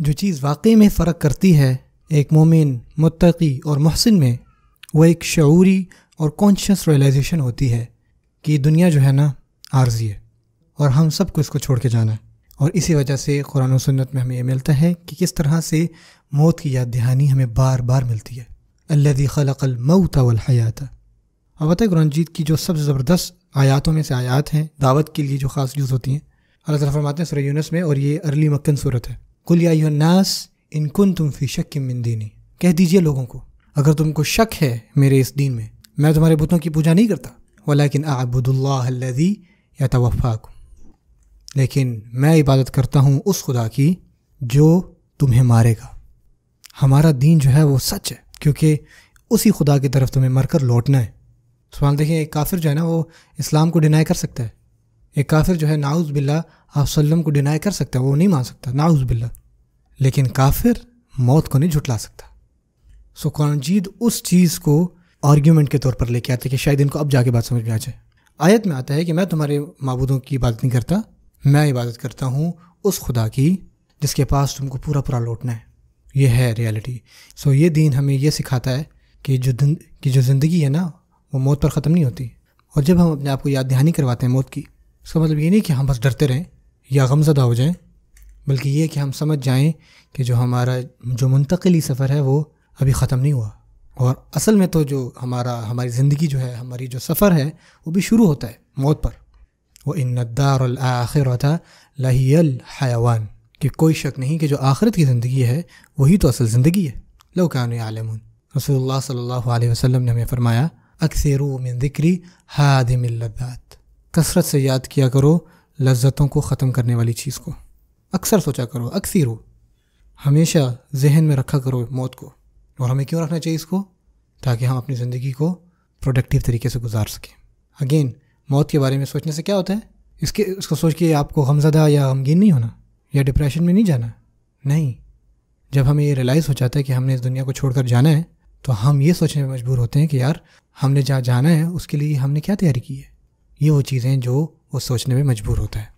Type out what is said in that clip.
जो चीज़ वाकई में फ़र्क करती है एक मोमिन मुतकी और महसिन में वो एक शूरी और कॉन्शियस रियलाइजेशन होती है कि दुनिया जो है ना आर्जी है और हम सबको इसको छोड़ के जाना है और इसी वजह से कुरान और सुन्नत में हमें यह मिलता है कि किस तरह से मौत की याद दहानी हमें बार बार मिलती है अल्लादी खलकल मऊता हयात अब बताए कुरान जीत की जो सबसे ज़बरदस्त आयातों में से आयात हैं दावत के लिए जो ख़ास यूज़ होती हैं अल्लाह ताला फरमाते हैं सुरयूनस में और ये अर्ली मक्कन सूरत है कुल इन इनकुन तुम फी शक की मिंदीनी कह दीजिए लोगों को अगर तुमको शक है मेरे इस दीन में मैं तुम्हारे बुतों की पूजा नहीं करता वलाकिन आबुदुल्लादी या तवफ़ाक लेकिन मैं इबादत करता हूँ उस खुदा की जो तुम्हें मारेगा हमारा दीन जो है वो सच है क्योंकि उसी खुदा की तरफ तुम्हें मरकर लौटना है सवाल देखिए एक काफिर जो है ना वो इस्लाम को डिनाई कर सकता है एक काफिर जो है नाउज़ बिल्ला आप सल्लम को डिनाई कर सकता है वो नहीं मान सकता नाउज़ बिल्ला लेकिन काफिर मौत को नहीं झुटला सकता सो कौनजीद उस चीज़ को आर्ग्यूमेंट के तौर पर लेके आते कि शायद इनको अब जाके बात समझ में आ जाए आयत में आता है कि मैं तुम्हारे मबूदों की इबादत नहीं करता मैं इबादत करता हूँ उस खुदा की जिसके पास तुमको पूरा पूरा लौटना है ये है रियलिटी सो ये दीन हमें यह सिखाता है कि जो कि की जो ज़िंदगी है ना वो मौत पर ख़त्म नहीं होती और जब हम अपने आप को याद दहानी करवाते हैं मौत की इसका मतलब ये नहीं कि हम बस डरते रहें या गमजदा हो जाएं बल्कि ये कि हम समझ जाएं कि जो हमारा जो मुंतकली सफ़र है वो अभी ख़त्म नहीं हुआ और असल में तो जो हमारा हमारी ज़िंदगी जो है हमारी जो सफ़र है वो भी शुरू होता है मौत पर वो इन आखिर होता लहियल हयावान कि कोई शक नहीं कि जो आखिरत की ज़िंदगी है वही तो असल ज़िंदगी है लौकान आलम रसोल्ला सल्ला वसम ने हमें फ़रमाया अक्सर मिन ज़िक्री हादिमिल्लत कसरत से याद किया करो लज्जतों को ख़त्म करने वाली चीज़ को अक्सर सोचा करो अक्सर हो हमेशा जहन में रखा करो मौत को और हमें क्यों रखना चाहिए इसको ताकि हम अपनी ज़िंदगी को प्रोडक्टिव तरीके से गुजार सकें अगेन मौत के बारे में सोचने से क्या होता है इसके इसको सोच के आपको गमजदा या गमगीन नहीं होना या डिप्रेशन में नहीं जाना नहीं जब हमें ये रियलाइज़ हो जाता है कि हमने इस दुनिया को छोड़कर जाना है तो हम ये सोचने में मजबूर होते हैं कि यार हमने जहाँ जाना है उसके लिए हमने क्या तैयारी की है ये वो चीज़ें जो वो सोचने में मजबूर होता है